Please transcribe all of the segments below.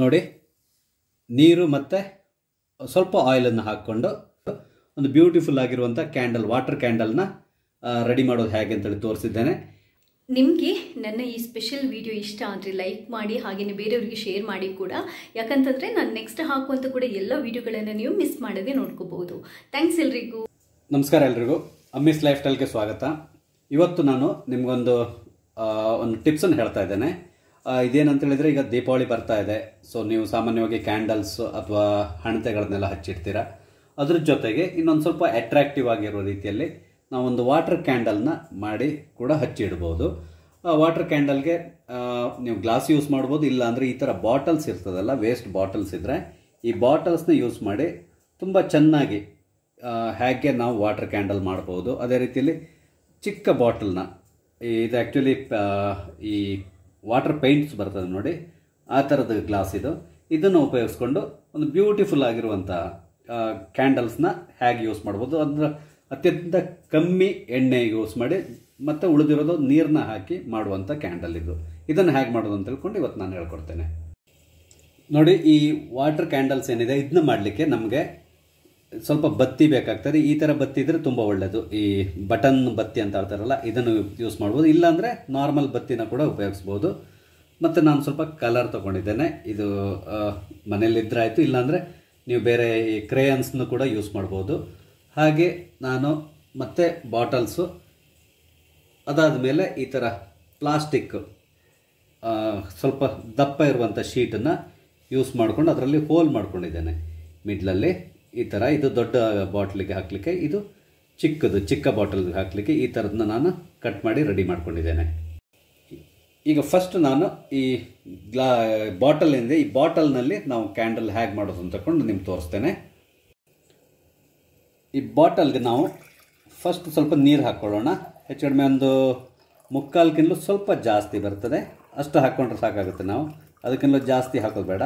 ನೋಡಿ ನೀರು ಮತ್ತು ಸ್ವಲ್ಪ ಆಯಿಲನ್ನು ಹಾಕ್ಕೊಂಡು ಒಂದು ಬ್ಯೂಟಿಫುಲ್ ಆಗಿರುವಂಥ ಕ್ಯಾಂಡಲ್ ವಾಟರ್ ಕ್ಯಾಂಡಲ್ನ ರೆಡಿ ಮಾಡೋದು ಹೇಗೆ ಅಂತೇಳಿ ತೋರಿಸಿದ್ದೇನೆ ನಿಮಗೆ ನನ್ನ ಈ ಸ್ಪೆಷಲ್ ವಿಡಿಯೋ ಇಷ್ಟ ಆದರೆ ಲೈಕ್ ಮಾಡಿ ಹಾಗೆಯೇ ಬೇರೆಯವರಿಗೆ ಶೇರ್ ಮಾಡಿ ಕೂಡ ಯಾಕಂತಂದರೆ ನಾನು ನೆಕ್ಸ್ಟ್ ಹಾಕುವಂಥ ಕೂಡ ಎಲ್ಲ ವೀಡಿಯೋಗಳನ್ನು ನೀವು ಮಿಸ್ ಮಾಡದೆ ನೋಡ್ಕೋಬಹುದು ಥ್ಯಾಂಕ್ಸ್ ಎಲ್ರಿಗೂ ನಮಸ್ಕಾರ ಎಲ್ರಿಗೂ ಅಮ್ಮಿಸ್ ಲೈಫ್ ಸ್ಟೈಲ್ಗೆ ಸ್ವಾಗತ ಇವತ್ತು ನಾನು ನಿಮಗೊಂದು ಒಂದು ಟಿಪ್ಸನ್ನು ಹೇಳ್ತಾ ಇದ್ದೇನೆ ಇದೇನಂತ ಹೇಳಿದರೆ ಈಗ ದೀಪಾವಳಿ ಬರ್ತಾ ಇದೆ ಸೊ ನೀವು ಸಾಮಾನ್ಯವಾಗಿ ಕ್ಯಾಂಡಲ್ಸ್ ಅಥವಾ ಹಣತೆಗಳನ್ನೆಲ್ಲ ಹಚ್ಚಿಡ್ತೀರ ಅದ್ರ ಜೊತೆಗೆ ಇನ್ನೊಂದು ಸ್ವಲ್ಪ ಅಟ್ರಾಕ್ಟಿವ್ ಆಗಿರೋ ರೀತಿಯಲ್ಲಿ ನಾವೊಂದು ವಾಟರ್ ಕ್ಯಾಂಡಲ್ನ ಮಾಡಿ ಕೂಡ ಹಚ್ಚಿಡ್ಬೋದು ವಾಟರ್ ಕ್ಯಾಂಡಲ್ಗೆ ನೀವು ಗ್ಲಾಸ್ ಯೂಸ್ ಮಾಡ್ಬೋದು ಇಲ್ಲ ಅಂದರೆ ಈ ಥರ ಬಾಟಲ್ಸ್ ಇರ್ತದಲ್ಲ ವೇಸ್ಟ್ ಬಾಟಲ್ಸ್ ಇದ್ದರೆ ಈ ಬಾಟಲ್ಸ್ನ ಯೂಸ್ ಮಾಡಿ ತುಂಬ ಚೆನ್ನಾಗಿ ಹೇಗೆ ನಾವು ವಾಟರ್ ಕ್ಯಾಂಡಲ್ ಮಾಡ್ಬೋದು ಅದೇ ರೀತಿಯಲ್ಲಿ ಚಿಕ್ಕ ಬಾಟಲ್ನ ಇದು ಆ್ಯಕ್ಚುಲಿ ಈ ವಾಟರ್ ಪೈಂಟ್ಸ್ ಬರ್ತದೆ ನೋಡಿ ಆ ಥರದ ಗ್ಲಾಸ್ ಇದು ಇದನ್ನು ಉಪಯೋಗಿಸ್ಕೊಂಡು ಒಂದು ಬ್ಯೂಟಿಫುಲ್ ಆಗಿರುವಂಥ ಕ್ಯಾಂಡಲ್ಸ್ನ ಹೇಗೆ ಯೂಸ್ ಮಾಡ್ಬೋದು ಅದರ ಅತ್ಯಂತ ಕಮ್ಮಿ ಎಣ್ಣೆ ಯೂಸ್ ಮಾಡಿ ಮತ್ತು ಉಳಿದಿರೋದು ನೀರನ್ನ ಹಾಕಿ ಮಾಡುವಂಥ ಕ್ಯಾಂಡಲ್ ಇದು ಇದನ್ನು ಹೇಗೆ ಮಾಡೋದು ಅಂತ ತಿಳ್ಕೊಂಡು ಇವತ್ತು ನಾನು ಹೇಳ್ಕೊಡ್ತೇನೆ ನೋಡಿ ಈ ವಾಟರ್ ಕ್ಯಾಂಡಲ್ಸ್ ಏನಿದೆ ಇದನ್ನ ಮಾಡಲಿಕ್ಕೆ ನಮಗೆ ಸ್ವಲ್ಪ ಬತ್ತಿ ಬೇಕಾಗ್ತದೆ ಈ ಥರ ಬತ್ತಿ ಇದ್ದರೆ ತುಂಬ ಒಳ್ಳೆಯದು ಈ ಬಟನ್ ಬತ್ತಿ ಅಂತ ಹೇಳ್ತಾರಲ್ಲ ಇದನ್ನು ಯೂಸ್ ಮಾಡ್ಬೋದು ಇಲ್ಲಾಂದರೆ ನಾರ್ಮಲ್ ಬತ್ತಿನ ಕೂಡ ಉಪಯೋಗಿಸ್ಬೋದು ಮತ್ತು ನಾನು ಸ್ವಲ್ಪ ಕಲರ್ ತೊಗೊಂಡಿದ್ದೇನೆ ಇದು ಮನೆಯಲ್ಲಿದ್ದರೆ ಆಯಿತು ಇಲ್ಲಾಂದರೆ ನೀವು ಬೇರೆ ಈ ಕ್ರೇಯನ್ಸ್ನು ಕೂಡ ಯೂಸ್ ಮಾಡ್ಬೋದು ಹಾಗೆ ನಾನು ಮತ್ತು ಬಾಟಲ್ಸು ಅದಾದ ಮೇಲೆ ಈ ಥರ ಪ್ಲಾಸ್ಟಿಕ್ ಸ್ವಲ್ಪ ದಪ್ಪ ಇರುವಂಥ ಶೀಟನ್ನು ಯೂಸ್ ಮಾಡಿಕೊಂಡು ಅದರಲ್ಲಿ ಹೋಲ್ ಮಾಡ್ಕೊಂಡಿದ್ದೇನೆ ಮಿಡ್ಲಲ್ಲಿ ಈ ಥರ ಇದು ದೊಡ್ಡ ಬಾಟ್ಲಿಗೆ ಹಾಕಲಿಕ್ಕೆ ಇದು ಚಿಕ್ಕದು ಚಿಕ್ಕ ಬಾಟಲ್ಗೆ ಹಾಕಲಿಕ್ಕೆ ಈ ಥರದನ್ನ ನಾನು ಕಟ್ ಮಾಡಿ ರೆಡಿ ಮಾಡ್ಕೊಂಡಿದ್ದೇನೆ ಈಗ ಫಸ್ಟ್ ನಾನು ಈ ಗ್ಲಾ ಬಾಟಲಿಂದ ಈ ಬಾಟಲ್ನಲ್ಲಿ ನಾವು ಕ್ಯಾಂಡಲ್ ಹ್ಯಾಗ್ ಮಾಡೋದು ಅಂತ ತಗೊಂಡು ನಿಮ್ಗೆ ತೋರಿಸ್ತೇನೆ ಈ ಬಾಟಲ್ಗೆ ನಾವು ಫಸ್ಟ್ ಸ್ವಲ್ಪ ನೀರು ಹಾಕ್ಕೊಳ್ಳೋಣ ಹೆಚ್ಚು ಕಡಿಮೆ ಒಂದು ಮುಕ್ಕಾಲ್ಕಿನ್ಲೂ ಸ್ವಲ್ಪ ಜಾಸ್ತಿ ಬರ್ತದೆ ಅಷ್ಟು ಹಾಕ್ಕೊಂಡ್ರೆ ಸಾಕಾಗುತ್ತೆ ನಾವು ಅದಕ್ಕಿಂತಲೂ ಜಾಸ್ತಿ ಹಾಕೋದು ಬೇಡ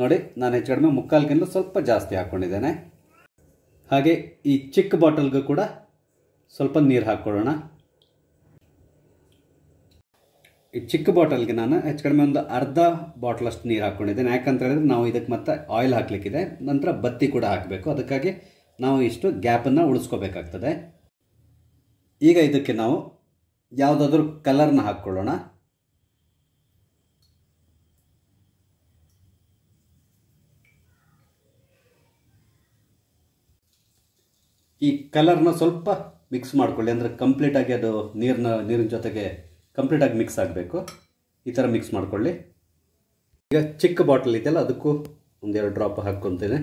ನೋಡಿ ನಾನು ಹೆಚ್ಚು ಕಡಿಮೆ ಮುಕ್ಕಾಲ್ಕಿಂತ ಸ್ವಲ್ಪ ಜಾಸ್ತಿ ಹಾಕ್ಕೊಂಡಿದ್ದೇನೆ ಹಾಗೆ ಈ ಚಿಕ್ಕ ಬಾಟಲ್ಗೂ ಕೂಡ ಸ್ವಲ್ಪ ನೀರು ಹಾಕ್ಕೊಳ್ಳೋಣ ಈ ಚಿಕ್ಕ ಬಾಟಲ್ಗೆ ನಾನು ಹೆಚ್ಚು ಕಡಿಮೆ ಒಂದು ಅರ್ಧ ಬಾಟ್ಲಷ್ಟು ನೀರು ಹಾಕ್ಕೊಂಡಿದ್ದೇನೆ ಯಾಕಂತ ಹೇಳಿದ್ರೆ ನಾವು ಇದಕ್ಕೆ ಮತ್ತೆ ಆಯಿಲ್ ಹಾಕ್ಲಿಕ್ಕಿದೆ ನಂತರ ಬತ್ತಿ ಕೂಡ ಹಾಕಬೇಕು ಅದಕ್ಕಾಗಿ ನಾವು ಇಷ್ಟು ಗ್ಯಾಪನ್ನು ಉಳಿಸ್ಕೋಬೇಕಾಗ್ತದೆ ಈಗ ಇದಕ್ಕೆ ನಾವು ಯಾವುದಾದ್ರೂ ಕಲರ್ನ ಹಾಕ್ಕೊಳ್ಳೋಣ ಈ ಕಲರ್ನ ಸ್ವಲ್ಪ ಮಿಕ್ಸ್ ಮಾಡ್ಕೊಳ್ಳಿ ಅಂದರೆ ಕಂಪ್ಲೀಟಾಗಿ ಅದು ನೀರನ್ನ ನೀರಿನ ಜೊತೆಗೆ ಕಂಪ್ಲೀಟಾಗಿ ಮಿಕ್ಸ್ ಆಗಬೇಕು ಈ ಥರ ಮಿಕ್ಸ್ ಮಾಡಿಕೊಳ್ಳಿ ಈಗ ಚಿಕ್ಕ ಬಾಟಲ್ ಇದೆಯಲ್ಲ ಅದಕ್ಕೂ ಒಂದೆರಡು ಡ್ರಾಪ್ ಹಾಕ್ಕೊತೇನೆ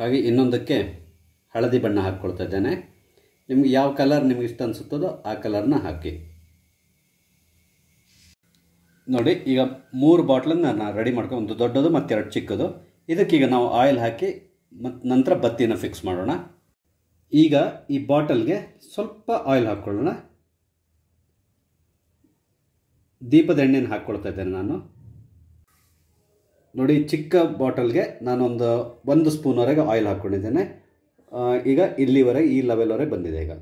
ಹಾಗೆ ಇನ್ನೊಂದಕ್ಕೆ ಹಳದಿ ಬಣ್ಣ ಹಾಕ್ಕೊಳ್ತಾ ಇದ್ದೇನೆ ನಿಮ್ಗೆ ಯಾವ ಕಲರ್ ನಿಮ್ಗೆ ಇಷ್ಟ ಅನಿಸುತ್ತದೋ ಆ ಕಲರ್ನ ಹಾಕಿ ನೋಡಿ ಈಗ ಮೂರು ಬಾಟ್ಲನ್ನು ನಾನು ರೆಡಿ ಮಾಡ್ಕೊಂಡು ಒಂದು ದೊಡ್ಡದು ಮತ್ತೆ ಎರಡು ಚಿಕ್ಕದು ಇದಕ್ಕೀಗ ನಾವು ಆಯಿಲ್ ಹಾಕಿ ಮತ್ತು ನಂತರ ಬತ್ತಿನ ಫಿಕ್ಸ್ ಮಾಡೋಣ ಈಗ ಈ ಬಾಟಲ್ಗೆ ಸ್ವಲ್ಪ ಆಯಿಲ್ ಹಾಕ್ಕೊಳ್ಳೋಣ ದೀಪದ ಎಣ್ಣೆಯನ್ನು ಹಾಕ್ಕೊಳ್ತಾ ಇದ್ದೇನೆ ನಾನು ನೋಡಿ ಚಿಕ್ಕ ಬಾಟಲ್ಗೆ ನಾನೊಂದು ಒಂದು ಸ್ಪೂನ್ವರೆಗೆ ಆಯಿಲ್ ಹಾಕ್ಕೊಂಡಿದ್ದೇನೆ ಈಗ ಇಲ್ಲಿವರೆಗೆ ಈ ಲೆವೆಲ್ವರೆಗೆ ಬಂದಿದೆ ಈಗ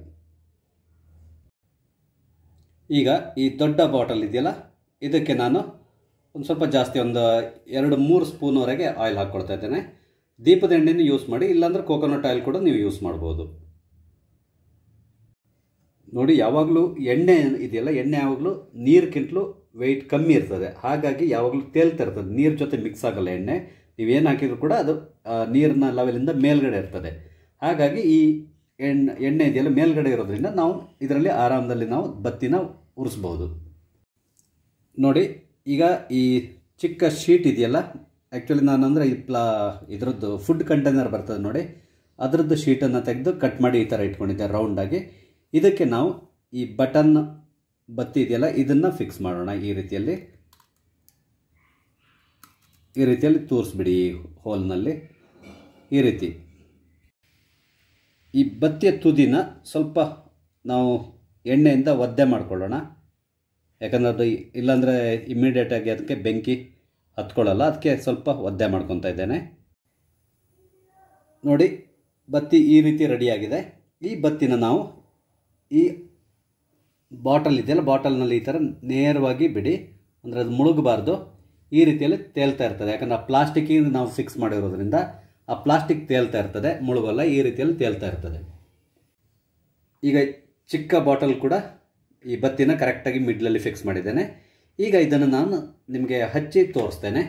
ಈಗ ಈ ದೊಡ್ಡ ಬಾಟಲ್ ಇದೆಯಲ್ಲ ಇದಕ್ಕೆ ನಾನು ಒಂದು ಸ್ವಲ್ಪ ಜಾಸ್ತಿ ಒಂದು ಎರಡು ಮೂರು ಸ್ಪೂನ್ವರೆಗೆ ಆಯಿಲ್ ಹಾಕ್ಕೊಳ್ತಾ ಇದ್ದೇನೆ ದೀಪದ ಎಣ್ಣೆಯನ್ನು ಯೂಸ್ ಮಾಡಿ ಇಲ್ಲಾಂದರೆ ಕೋಕೋನಟ್ ಆಯಿಲ್ ಕೂಡ ನೀವು ಯೂಸ್ ಮಾಡ್ಬೋದು ನೋಡಿ ಯಾವಾಗಲೂ ಎಣ್ಣೆ ಇದೆಯಲ್ಲ ಎಣ್ಣೆ ಯಾವಾಗಲೂ ನೀರಿಗಿಂತಲೂ ವೆಯ್ಟ್ ಕಮ್ಮಿ ಇರ್ತದೆ ಹಾಗಾಗಿ ಯಾವಾಗಲೂ ತೇಲ್ತಾ ಇರ್ತದೆ ನೀರು ಜೊತೆ ಮಿಕ್ಸ್ ಆಗಲ್ಲ ಎಣ್ಣೆ ನೀವೇನು ಹಾಕಿದ್ರು ಕೂಡ ಅದು ನೀರಿನ ಲೆವೆಲಿಂದ ಮೇಲ್ಗಡೆ ಇರ್ತದೆ ಹಾಗಾಗಿ ಈ ಎಣ್ಣೆ ಎಣ್ಣೆ ಇದೆಯಲ್ಲ ಮೇಲ್ಗಡೆ ಇರೋದ್ರಿಂದ ನಾವು ಇದರಲ್ಲಿ ಆರಾಮದಲ್ಲಿ ನಾವು ಬತ್ತಿನ ಉರಿಸ್ಬೋದು ನೋಡಿ ಈಗ ಈ ಚಿಕ್ಕ ಶೀಟ್ ಇದೆಯಲ್ಲ ಆ್ಯಕ್ಚುಲಿ ನಾನು ಅಂದರೆ ಈ ಪ್ಲಾ ಇದರದ್ದು ಫುಡ್ ಕಂಟೈನರ್ ಬರ್ತದೆ ನೋಡಿ ಅದರದ್ದು ಶೀಟನ್ನು ತೆಗೆದು ಕಟ್ ಮಾಡಿ ಈ ಥರ ಇಟ್ಕೊಂಡಿದ್ದೆ ರೌಂಡಾಗಿ ಇದಕ್ಕೆ ನಾವು ಈ ಬಟನ್ ಬತ್ತಿ ಇದೆಯಲ್ಲ ಇದನ್ನು ಫಿಕ್ಸ್ ಮಾಡೋಣ ಈ ರೀತಿಯಲ್ಲಿ ಈ ರೀತಿಯಲ್ಲಿ ತೋರಿಸ್ಬಿಡಿ ಈ ಹೋಲ್ನಲ್ಲಿ ಈ ರೀತಿ ಈ ಬತ್ತಿಯ ತುದಿನ ಸ್ವಲ್ಪ ನಾವು ಎಣ್ಣೆಯಿಂದ ಒದ್ದೆ ಮಾಡಿಕೊಳ್ಳೋಣ ಯಾಕಂದ್ರೆ ಅದು ಇಲ್ಲಾಂದರೆ ಇಮ್ಮಿಡಿಯೇಟಾಗಿ ಅದಕ್ಕೆ ಬೆಂಕಿ ಹತ್ಕೊಳ್ಳಲ್ಲ ಅದಕ್ಕೆ ಸ್ವಲ್ಪ ಒದ್ದೆ ಮಾಡ್ಕೊತಾ ಇದ್ದೇನೆ ನೋಡಿ ಬತ್ತಿ ಈ ರೀತಿ ರೆಡಿಯಾಗಿದೆ ಈ ಬತ್ತಿನ ನಾವು ಈ ಬಾಟಲ್ ಇದೆಯಲ್ಲ ಬಾಟಲ್ನಲ್ಲಿ ಈ ಥರ ನೇರವಾಗಿ ಬಿಡಿ ಅಂದರೆ ಅದು ಮುಳುಗಬಾರ್ದು ಈ ರೀತಿಯಲ್ಲಿ ತೇಲ್ತಾ ಇರ್ತದೆ ಯಾಕಂದರೆ ಆ ಪ್ಲಾಸ್ಟಿಕ್ಕಿಂದ ನಾವು ಫಿಕ್ಸ್ ಮಾಡಿರೋದ್ರಿಂದ ಆ ಪ್ಲಾಸ್ಟಿಕ್ ತೇಲ್ತಾ ಇರ್ತದೆ ಮುಳುಗಲ್ಲ ಈ ರೀತಿಯಲ್ಲಿ ತೇಲ್ತಾ ಇರ್ತದೆ ಈಗ ಚಿಕ್ಕ ಬಾಟಲ್ ಕೂಡ ಈ ಬತ್ತಿನ ಕರೆಕ್ಟಾಗಿ ಮಿಡ್ಲಲ್ಲಿ ಫಿಕ್ಸ್ ಮಾಡಿದ್ದೇನೆ ಈಗ ಇದನ್ನು ನಾನು ನಿಮಗೆ ಹಚ್ಚಿ ತೋರಿಸ್ತೇನೆ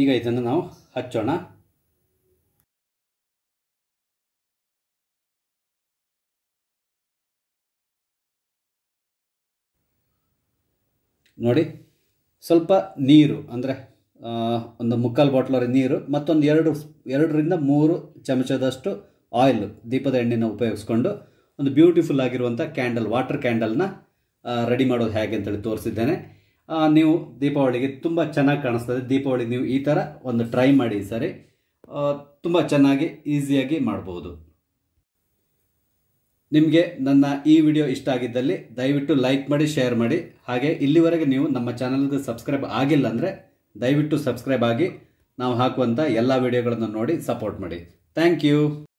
ಈಗ ಇದನ್ನು ನಾವು ಹಚ್ಚೋಣ ನೋಡಿ ಸ್ವಲ್ಪ ನೀರು ಅಂದರೆ ಒಂದು ಮುಕ್ಕಾಲು ಬಾಟ್ಲರ ನೀರು ಮತ್ತೊಂದು ಎರಡು ಎರಡರಿಂದ ಮೂರು ಚಮಚದಷ್ಟು ಆಯಿಲ್ ದೀಪದ ಎಣ್ಣೆನ ಉಪಯೋಗಿಸ್ಕೊಂಡು ಒಂದು ಬ್ಯೂಟಿಫುಲ್ ಆಗಿರುವಂಥ ಕ್ಯಾಂಡಲ್ ವಾಟರ್ ಕ್ಯಾಂಡಲ್ನ ರೆಡಿ ಮಾಡೋದು ಹೇಗೆ ಅಂತೇಳಿ ತೋರಿಸಿದ್ದೇನೆ ನೀವು ದೀಪಾವಳಿಗೆ ತುಂಬ ಚೆನ್ನಾಗಿ ಕಾಣಿಸ್ತದೆ ದೀಪಾವಳಿ ನೀವು ಈ ಥರ ಒಂದು ಟ್ರೈ ಮಾಡಿ ಸರಿ ತುಂಬ ಚೆನ್ನಾಗಿ ಈಸಿಯಾಗಿ ಮಾಡ್ಬೋದು ನಿಮಗೆ ನನ್ನ ಈ ವಿಡಿಯೋ ಇಷ್ಟ ಆಗಿದ್ದಲ್ಲಿ ದಯವಿಟ್ಟು ಲೈಕ್ ಮಾಡಿ ಶೇರ್ ಮಾಡಿ ಹಾಗೆ ಇಲ್ಲಿವರೆಗೆ ನೀವು ನಮ್ಮ ಚಾನಲ್ಗೆ ಸಬ್ಸ್ಕ್ರೈಬ್ ಆಗಿಲ್ಲ ಅಂದರೆ ದಯವಿಟ್ಟು ಸಬ್ಸ್ಕ್ರೈಬ್ ಆಗಿ ನಾವು ಹಾಕುವಂಥ ಎಲ್ಲ ವಿಡಿಯೋಗಳನ್ನು ನೋಡಿ ಸಪೋರ್ಟ್ ಮಾಡಿ ಥ್ಯಾಂಕ್ ಯು